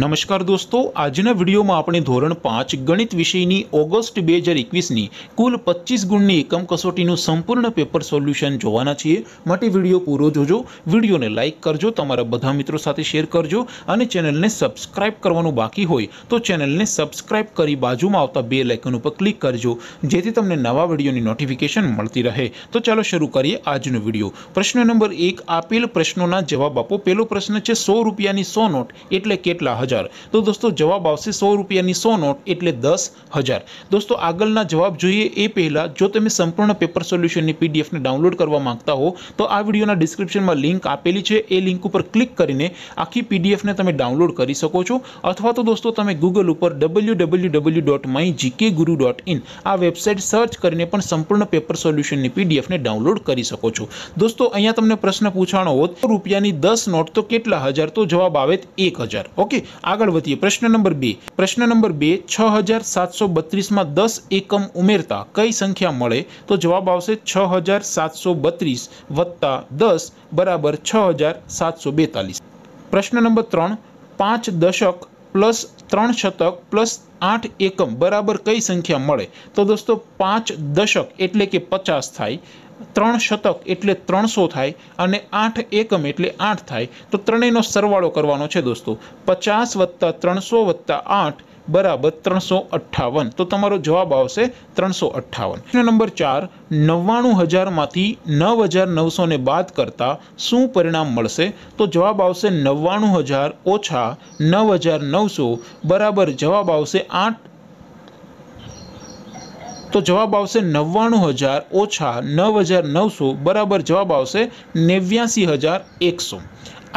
નમસ્કાર દોસ્તો આજના વિડીયોમાં આપણે ધોરણ પાંચ ગણિત વિષયની ઓગસ્ટ બે હજાર એકવીસની કુલ પચીસ ગુણની એકમ કસોટીનું સંપૂર્ણ પેપર સોલ્યુશન જોવાના છીએ માટે વિડીયો પૂરો જોજો વિડીયોને લાઇક કરજો તમારા બધા મિત્રો સાથે શેર કરજો અને ચેનલને સબસ્ક્રાઇબ કરવાનું બાકી હોય તો ચેનલને સબસ્ક્રાઇબ કરી બાજુમાં આવતા બે લાઇકન ઉપર ક્લિક કરજો જેથી તમને નવા વિડીયોની નોટિફિકેશન મળતી રહે તો ચાલો શરૂ કરીએ આજનો વિડીયો પ્રશ્ન નંબર એક આપેલ પ્રશ્નોના જવાબ આપો પહેલો પ્રશ્ન છે સો રૂપિયાની સો નોટ એટલે કેટલા હજાર તો દોસ્તો જવાબ આવશે સો રૂપિયાની સો નોટ એટલે દસ હજાર દોસ્તો આગળના જવાબ જોઈએ એ પહેલાં જો તમે સંપૂર્ણ પેપર સોલ્યુશનની પીડીએફને ડાઉનલોડ કરવા માંગતા હો તો આ વિડીયોના ડિસ્ક્રિપ્શનમાં લિંક આપેલી છે એ લિંક ઉપર ક્લિક કરીને આખી પીડીએફને તમે ડાઉનલોડ કરી શકો છો અથવા તો દોસ્તો તમે ગૂગલ ઉપર W W W dot my GK guru dot in આ વેબસાઇટ સર્ચ કરીને પણ સંપૂર્ણ પેપર સોલ્યુશનની પીડીએફને ડાઉનલોડ કરી શકો છો દોસ્તો અહીંયા તમને પ્રશ્ન પૂછાણો હોત રૂપિયાની દસ નોટ તો કેટલા હજાર તો જવાબ આવે એક હજાર ઓકે આગળ વધીએ પ્રશ્ન નંબર બે પ્રશ્ન નંબર બે છ હજાર સાતસો બત્રીસમાં દસ એકમ ઉમેરતા કઈ સંખ્યા મળે તો જવાબ આવશે છ હજાર સાતસો બત્રીસ વત્તા દસ બરાબર છ હજાર સાતસો બેતાલીસ પ્રશ્ન નંબર ત્રણ પાંચ દશક પ્લસ ત્રણ શતક પ્લસ આઠ એકમ બરાબર કઈ સંખ્યા મળે તો દોસ્તો પાંચ દશક એટલે કે પચાસ થાય ત્રણ શતક એટલે ત્રણસો થાય અને આઠ એકમ એટલે આઠ થાય તો ત્રણેયનો સરવાળો કરવાનો છે દોસ્તો પચાસ વત્તા ત્રણસો વત્તા આઠ બરાબર ત્રણસો અઠ્ઠાવન તો તમારો જવાબ આવશે ત્રણસો અઠ્ઠાવન નંબર ચાર નવ્વાણું હજારમાંથી નવ હજાર નવસોને બાદ કરતાં શું પરિણામ મળશે તો જવાબ આવશે નવ્વાણું હજાર ઓછા નવ હજાર નવસો બરાબર જવાબ આવશે આઠ તો જવાબ આવશે નવ્વાણું હજાર ઓછા નવ હજાર નવસો બરાબર જવાબ આવશે નેવ્યાસી હજાર એકસો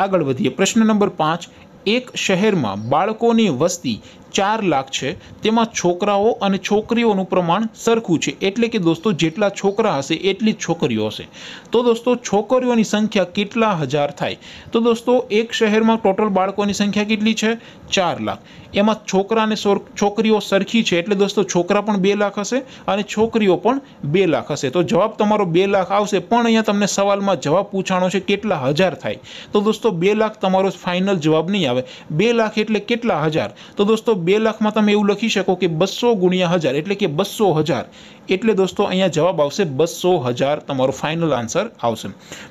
આગળ વધીએ પ્રશ્ન નંબર પાંચ એક શહેરમાં બાળકોની વસ્તી ચાર લાખ છે તેમાં છોકરાઓ અને છોકરીઓનું પ્રમાણ સરખું છે એટલે કે દોસ્તો જેટલા છોકરા હશે એટલી જ છોકરીઓ હશે તો દોસ્તો છોકરીઓની સંખ્યા કેટલા હજાર થાય તો દોસ્તો એક શહેરમાં ટોટલ બાળકોની સંખ્યા કેટલી છે ચાર લાખ એમાં છોકરા અને છોકરીઓ સરખી છે એટલે દોસ્તો છોકરા પણ બે લાખ હશે અને છોકરીઓ પણ બે લાખ હશે તો જવાબ તમારો બે લાખ આવશે પણ અહીંયા તમને સવાલમાં જવાબ પૂછાણો છે કેટલા હજાર થાય તો દોસ્તો બે લાખ તમારો ફાઇનલ જવાબ નહીં આવે બે લાખ એટલે કેટલા હજાર તો દોસ્તો બે લાખમાં તમે એવું લખી શકો કે બસો ગુણ્યા હજાર એટલે કે બસો હજાર એટલે દોસ્તો અહીંયા જવાબ આવશે બસો હજાર તમારો ફાઇનલ આન્સર આવશે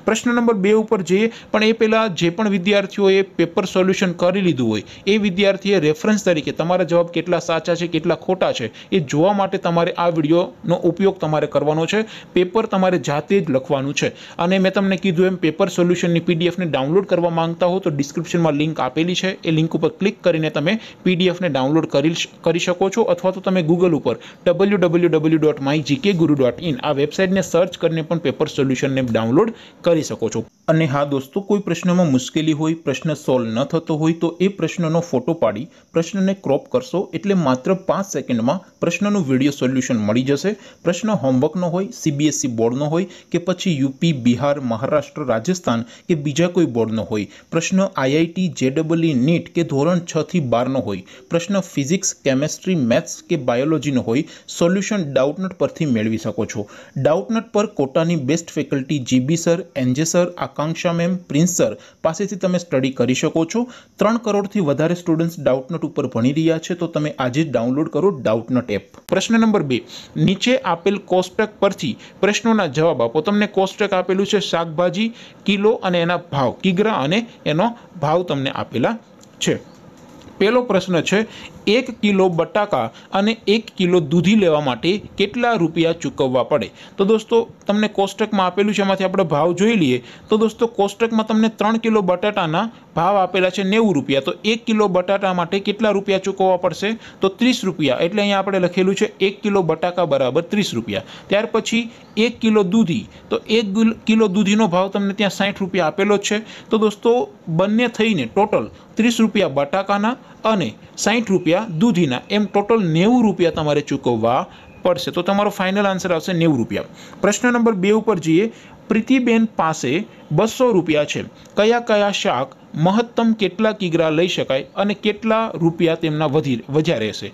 પ્રશ્ન નંબર બે ઉપર જઈએ પણ એ પહેલાં જે પણ વિદ્યાર્થીઓએ પેપર સોલ્યુશન કરી લીધું હોય એ વિદ્યાર્થીએ રેફરન્સ તરીકે તમારા જવાબ કેટલા સાચા છે કેટલા ખોટા છે એ જોવા માટે તમારે આ વિડીયોનો ઉપયોગ તમારે કરવાનો છે પેપર તમારે જાતે જ લખવાનું છે અને મેં તમને કીધું એમ પેપર સોલ્યુશનની પીડીએફને ડાઉનલોડ કરવા માંગતા હો તો ડિસ્ક્રિપ્શનમાં લિંક આપેલી છે એ લિંક ઉપર ક્લિક કરીને તમે પીડીએફને ડાઉનલોડ કરી કરી શકો છો અથવા તો તમે ગૂગલ ઉપર W W W dot mygkguru.in આ વેબસાઈટને સર્ચ કરીને પણ પેપર સોલ્યુશન ને ડાઉનલોડ કરી શકો છો અને હા દોસ્તો કોઈ પ્રશ્નોમાં મુશ્કેલી હોય પ્રશ્ન સોલ્વ ન થતો હોય તો એ પ્રશ્નનો ફોટો પાડી પ્રશ્નને crop કરશો એટલે માત્ર 5 સેકન્ડમાં પ્રશ્નનો વિડિયો સોલ્યુશન મળી જશે પ્રશ્ન હોમવર્કનો હોય CBSE બોર્ડનો હોય કે પછી UP બિહાર મહારાષ્ટ્ર રાજસ્થાન કે બીજો કોઈ બોર્ડનો હોય પ્રશ્ન IIT JEE NEET કે ધોરણ 6 થી 12 નો હોય પ્રશ્ન ફિઝિક્સ કેમેસ્ટ્રી મેથ્સ કે બાયોલોજીનો હોય સોલ્યુશન ડાઉટ પરથી મેળવી શકો છો ડાઉટનટ પર કોટાની best faculty GB sir NJ sir Akanksha ma'am Prince sir પાસેથી તમે સ્ટડી કરી શકો છો ત્રણ કરોડથી વધારે સ્ટુડન્ટ્સ ડાઉટનટ ઉપર ભણી રહ્યા છે તો તમે આજે જ ડાઉનલોડ કરો ડાઉટનટ એપ પ્રશ્ન નંબર બે નીચે આપેલ કોષ્ટક પરથી પ્રશ્નોના જવાબ આપો તમને કોષ્ટક આપેલું છે શાકભાજી કિલો અને એના ભાવ કિગ્રા અને એનો ભાવ તમને આપેલા છે પહેલો પ્રશ્ન છે એક કિલો બટાકા અને એક કિલો દૂધી લેવા માટે કેટલા રૂપિયા ચૂકવવા પડે તો દોસ્તો તમને કોષ્ટકમાં આપેલું છે એમાંથી આપણે ભાવ જોઈ લઈએ તો દોસ્તો કોષ્ટકમાં તમને ત્રણ કિલો બટાટાના ભાવ આપેલા છે નેવું રૂપિયા તો એક કિલો બટાટા માટે કેટલા રૂપિયા ચૂકવવા પડશે તો ત્રીસ રૂપિયા એટલે અહીંયા આપણે લખેલું છે એક કિલો બટાકા બરાબર ત્રીસ રૂપિયા ત્યાર પછી એક કિલો દૂધી તો એક કિલો દૂધીનો ભાવ તમને ત્યાં સાઠ રૂપિયા આપેલો છે તો દોસ્તો બંને થઈને ટોટલ ત્રીસ રૂપિયા બટાકાના અને સાઠ રૂપિયા દૂધીના એમ ટોટલ નેવું રૂપિયા તમારે ચૂકવવા પડશે તો તમારો ફાઇનલ આન્સર આવશે નેવું રૂપિયા પ્રશ્ન નંબર બે ઉપર જઈએ પ્રીતિબેન પાસે બસો રૂપિયા છે કયા કયા શાક મહત્તમ કેટલા કિગ્રા લઈ શકાય અને કેટલા રૂપિયા તેમના વધી વધ્યા રહેશે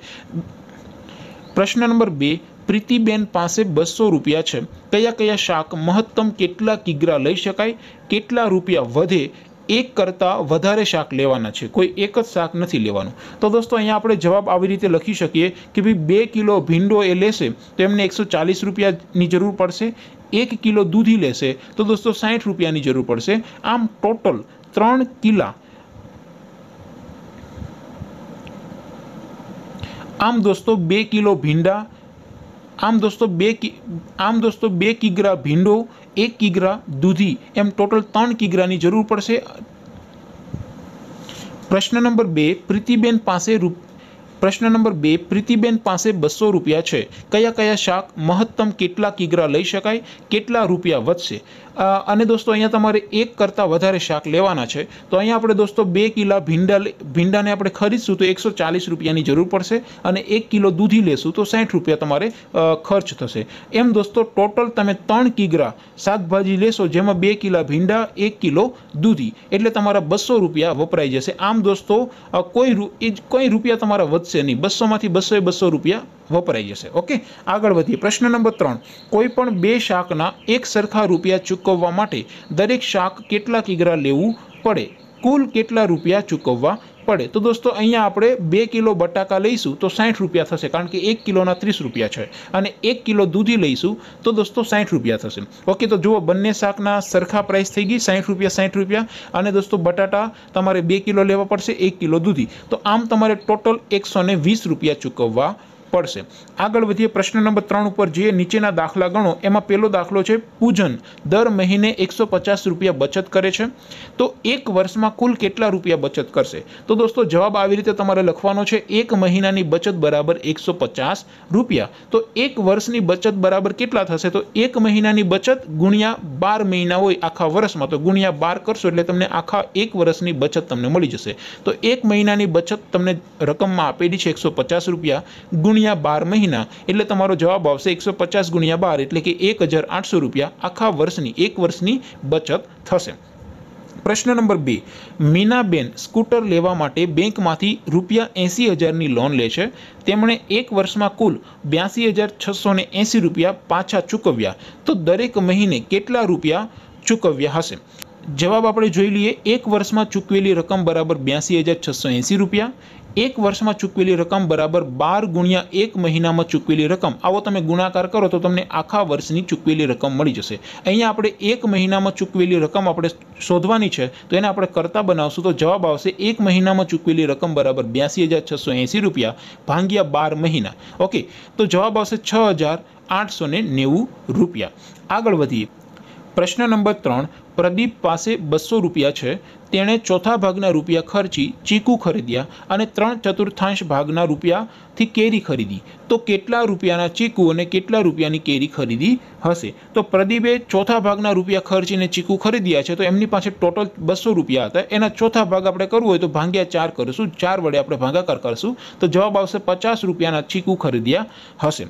પ્રશ્ન નંબર બે પ્રીતિબેન પાસે બસો રૂપિયા છે કયા કયા શાક મહત્તમ કેટલા કિગ્રા લઈ શકાય કેટલા રૂપિયા વધે એક કરતાં વધારે શાક લેવાના છે કોઈ એક જ શાક નથી લેવાનું તો દોસ્તો અહીંયા આપણે જવાબ આવી રીતે લખી શકીએ કે ભાઈ બે કિલો ભીંડો એ લેશે તો એમને એકસો ચાલીસ રૂપિયાની જરૂર પડશે એક કિલો દૂધી લેશે તો દોસ્તો સાઠ રૂપિયાની જરૂર પડશે આમ ટોટલ ત્રણ કિલા આમ દોસ્તો બે કિલો ભીંડા આમ દોસ્તો બે આમ દોસ્તો બે કિગ્રા ભીંડો એક કિગ્રા દૂધી એમ ટોટલ ત્રણ કિગ્રાની જરૂર પડશે પ્રશ્ન નંબર બે પ્રીતિબેન પાસે રૂપ પ્રશ્ન નંબર બે પ્રીતિબેન પાસે બસો રૂપિયા છે કયા કયા શાક મહત્તમ કેટલા કિગ્રા લઈ શકાય કેટલા રૂપિયા વધશે અને દોસ્તો અહીંયા તમારે એક કરતાં વધારે શાક લેવાના છે તો અહીંયા આપણે દોસ્તો બે કિલા ભીંડા ભીંડાને આપણે ખરીદશું તો એકસો ચાલીસ રૂપિયાની જરૂર પડશે અને એક કિલો દૂધી લેશું તો સાઠ રૂપિયા તમારે ખર્ચ થશે એમ દોસ્તો ટોટલ તમે ત્રણ કિગ્રા શાકભાજી લેશો જેમાં બે કિલા ભીંડા એક કિલો દૂધી એટલે તમારા બસો રૂપિયા વપરાઈ જશે આમ દોસ્તો કોઈ કોઈ રૂપિયા તમારા વધશે નહીં બસોમાંથી બસો એ બસો રૂપિયા વો પરઈ જશે ઓકે આગળ વધીએ પ્રશ્ન નંબર 3 કોઈ પણ બે શાક ના એક સરખા રૂપિયા ચૂકવવા માટે દરેક શાક કેટલા કિગ્રા લેવું પડે કુલ કેટલા રૂપિયા ચૂકવવા પડે તો દોસ્તો અહીંયા આપણે 2 કિલો બટાકા લઈશું તો 60 રૂપિયા થશે કારણ કે 1 કિલો ના 30 રૂપિયા છે અને 1 કિલો દૂધી લઈશું તો દોસ્તો 60 રૂપિયા થશે ઓકે તો જુઓ બંને શાક ના સરખા પ્રાઈસ થઈ ગઈ 60 રૂપિયા 60 રૂપિયા અને દોસ્તો બટાટા તમારે 2 કિલો લેવા પડશે 1 કિલો દૂધી તો આમ તમારે ટોટલ 120 રૂપિયા ચૂકવવા પડશે આગળ વધીએ પ્રશ્ન નંબર ત્રણ ઉપર જે નીચેના દાખલા ગણો એમાં પહેલો દાખલો છે પૂજન દર મહિને એકસો પચાસ રૂપિયા બચત કરે છે તો એક વર્ષમાં કુલ કેટલા રૂપિયા બચત કરશે તો દોસ્તો જવાબ આવી રીતે તમારે લખવાનો છે એક મહિનાની બચત બરાબર એકસો પચાસ રૂપિયા તો એક વર્ષની બચત બરાબર કેટલા થશે તો એક મહિનાની બચત ગુણ્યા બાર મહિના હોય આખા વર્ષમાં તો ગુણ્યા બાર કરશો એટલે તમને આખા એક વર્ષની બચત તમને મળી જશે તો એક મહિનાની બચત તમને રકમમાં આપેલી છે એકસો પચાસ રૂપિયા ગુણ્યા ગુણ્યા બાર મહિના એટલે તમારો જવાબ આવશે એકસો પચાસ ગુણ્યા બાર એટલે કે એક હજાર આઠસો રૂપિયા આખા વર્ષની એક વર્ષની બચત થશે પ્રશ્ન નંબર બે મીનાબેન સ્કૂટર લેવા માટે બેંકમાંથી રૂપિયા એંસી હજારની લોન લે છે તેમણે એક વર્ષમાં કુલ બ્યાસી હજાર છસો એંસી રૂપિયા પાછા ચૂકવ્યા તો દરેક મહિને કેટલા રૂપિયા ચૂકવ્યા હશે જવાબ આપણે જોઈ લઈએ એક વર્ષમાં ચૂકવેલી રકમ બરાબર બ્યાસી હજાર છસો એંસી રૂપિયા એક વર્ષમાં ચૂકવેલી રકમ બરાબર બાર ગુણ્યા એક મહિનામાં ચૂકવેલી રકમ આવો તમે ગુણાકાર કરો તો તમને આખા વર્ષની ચૂકવેલી રકમ મળી જશે અહીંયા આપણે એક મહિનામાં ચૂકવેલી રકમ આપણે શોધવાની છે તો એને આપણે કરતા બનાવશું તો જવાબ આવશે એક મહિનામાં ચૂકવેલી રકમ બરાબર બ્યાસી હજાર છસો એંસી રૂપિયા ભાંગ્યા બાર મહિના ઓકે તો જવાબ આવશે છ હજાર આઠસો નેવું રૂપિયા આગળ વધીએ પ્રશ્ન નંબર ત્રણ પ્રદીપ પાસે બસો રૂપિયા છે તેણે ચોથા ભાગના રૂપિયા ખર્ચી ચીકુ ખરીદ્યા અને ત્રણ ચતુર્થાંશ ભાગના રૂપિયાથી કેરી ખરીદી તો કેટલા રૂપિયાના ચીકુ અને કેટલા રૂપિયાની કેરી ખરીદી હશે તો પ્રદીપે ચોથા ભાગના રૂપિયા ખર્ચીને ચીકુ ખરીદ્યા છે તો એમની પાસે ટોટલ બસો રૂપિયા હતા એના ચોથા ભાગ આપણે કરવું હોય તો ભાંગ્યા ચાર કરીશું ચાર વડે આપણે ભાગાકાર કરશું તો જવાબ આવશે પચાસ રૂપિયાના ચીકુ ખરીદ્યા હશે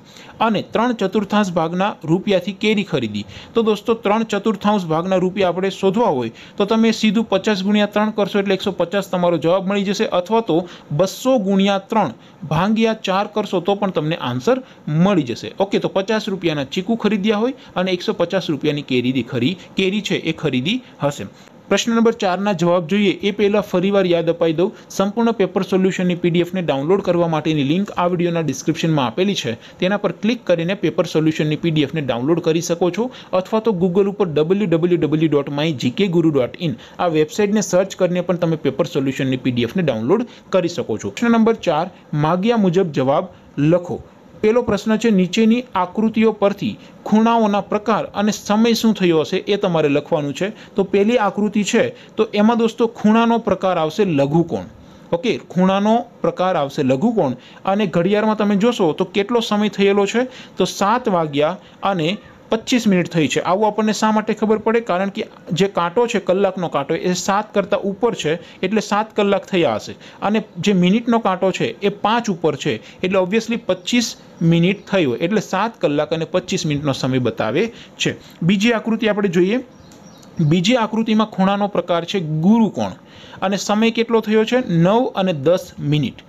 અને ત્રણ ચતુર્થાંશ ભાગના રૂપિયાથી કેરી ખરીદી તો દોસ્તો ત્રણ ચતુર્થાંશ ભાગના રૂપિયા આપણે આપણે શોધવા હોય તો તમે સીધું પચાસ ગુણ્યા ત્રણ કરશો એટલે એકસો પચાસ તમારો જવાબ મળી જશે અથવા તો બસો ગુણ્યા ત્રણ ભાંગ્યા ચાર કરશો તો પણ તમને આન્સર મળી જશે ઓકે તો પચાસ રૂપિયાના ચીકુ ખરીદ્યા હોય અને એકસો પચાસ રૂપિયાની કેરીની ખરી કેરી છે એ ખરીદી હશે પ્રશ્ન નંબર ચારના જવાબ જોઈએ એ પહેલાં ફરીવાર યાદ અપાઈ દઉં સંપૂર્ણ પેપર સોલ્યુશનની પીડીએફને ડાઉનલોડ કરવા માટેની લિંક આ વિડીયોના ડિસ્ક્રિપ્શનમાં આપેલી છે તેના પર ક્લિક કરીને પેપર સોલ્યુશનની પીડીએફને ડાઉનલોડ કરી શકો છો અથવા તો ગૂગલ ઉપર W W W dot my GK guru dot in આ વેબસાઇટને સર્ચ કરીને પણ તમે પેપર સોલ્યુશનની પીડીએફને ડાઉનલોડ કરી શકો છો પ્રશ્ન નંબર ચાર માગ્યા મુજબ જવાબ લખો પહેલો પ્રશ્ન છે નીચેની આકૃતિઓ પરથી ખૂણાઓના પ્રકાર અને સમય શું થયો હશે એ તમારે લખવાનું છે તો પહેલી આકૃતિ છે તો એમાં દોસ્તો ખૂણાનો પ્રકાર આવશે લઘુકોણ ઓકે ખૂણાનો પ્રકાર આવશે લઘુકોણ અને ઘડિયાળમાં તમે જોશો તો કેટલો સમય થયેલો છે તો સાત વાગ્યા અને પચીસ મિનિટ થઈ છે આવું આપણને શા માટે ખબર પડે કારણ કે જે કાંટો છે કલાકનો કાંટો એ સાત કરતાં ઉપર છે એટલે સાત કલાક થયા હશે અને જે મિનિટનો કાંટો છે એ પાંચ ઉપર છે એટલે ઓબ્વિયસલી પચીસ મિનિટ થયો એટલે સાત કલાક અને પચીસ મિનિટનો સમય બતાવે છે બીજી આકૃતિ આપણે જોઈએ બીજી આકૃતિમાં ખૂણાનો પ્રકાર છે ગુરુકોણ અને સમય કેટલો થયો છે નવ અને દસ મિનિટ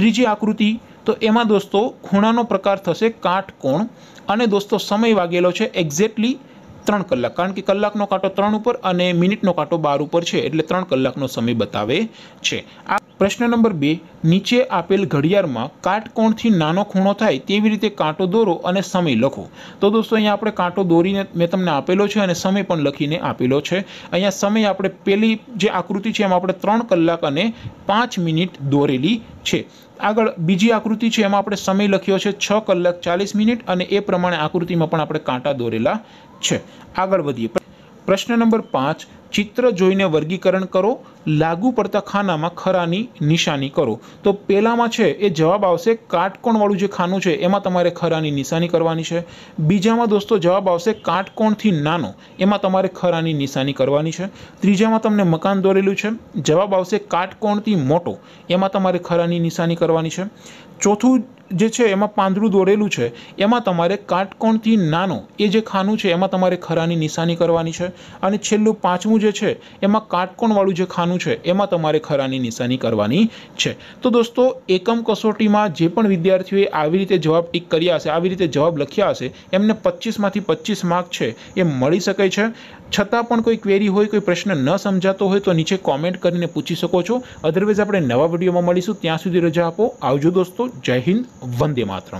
ત્રીજી આકૃતિ તો એમાં દોસ્તો ખૂણાનો પ્રકાર થશે કાટકોણ અને દોસ્તો સમય વાગેલો છે એક્ઝેક્ટલી ત્રણ કલાક કારણ કે કલાકનો કાંટો ત્રણ ઉપર અને મિનિટનો કાંટો બાર ઉપર છે એટલે ત્રણ કલાકનો સમય બતાવે છે આ પ્રશ્ન નંબર બે નીચે આપેલ ઘડિયાળમાં કાટકોણથી નાનો ખૂણો થાય તેવી રીતે કાંટો દોરો અને સમય લખો તો દોસ્તો અહીંયા આપણે કાંટો દોરીને મેં તમને આપેલો છે અને સમય પણ લખીને આપેલો છે અહીંયા સમય આપણે પહેલી જે આકૃતિ છે એમાં આપણે ત્રણ કલાક અને પાંચ મિનિટ દોરેલી છે આગળ બીજી આકૃતિ છે એમાં આપણે સમય લખ્યો છે છ કલાક ચાલીસ મિનિટ અને એ પ્રમાણે આકૃતિમાં પણ આપણે કાંટા દોરેલા છે આગળ વધીએ પ્રશ્ન નંબર પાંચ ચિત્ર જોઈને વર્ગીકરણ કરો લાગુ પડતા ખાનામાં ખરાની નિશાની કરો તો પહેલાંમાં છે એ જવાબ આવશે કાટકોણવાળું જે ખાનું છે એમાં તમારે ખરાની નિશાની કરવાની છે બીજામાં દોસ્તો જવાબ આવશે કાટકોણથી નાનો એમાં તમારે ખરાની નિશાની કરવાની છે ત્રીજામાં તમને મકાન દોરેલું છે જવાબ આવશે કાટકોણથી મોટો એમાં તમારે ખરાની નિશાની કરવાની છે ચોથું જે છે એમાં પાંદડું દોરેલું છે એમાં તમારે કાટકોણથી નાનો એ જે ખાનું છે એમાં તમારે ખરાની નિશાની કરવાની છે અને છેલ્લું પાંચમું જે છે એમાં કાટકોણવાળું જે ખાનું છે એમાં તમારે ખરાની નિશાની કરવાની છે તો દોસ્તો એકમ કસોટીમાં જે પણ વિદ્યાર્થીઓએ આવી રીતે જવાબ ટીક કર્યા હશે આવી રીતે જવાબ લખ્યા હશે એમને પચીસમાંથી પચીસ માર્ક છે એ મળી શકે છે છતાં પણ કોઈ ક્વેરી હોય કોઈ પ્રશ્ન ન સમજાતો હોય તો નીચે કોમેન્ટ કરીને પૂછી શકો છો અધરવાઇઝ આપણે નવા વિડીયોમાં મળીશું ત્યાં સુધી રજા આપો આવજો દોસ્તો જય હિન્દ વંદે માતરમ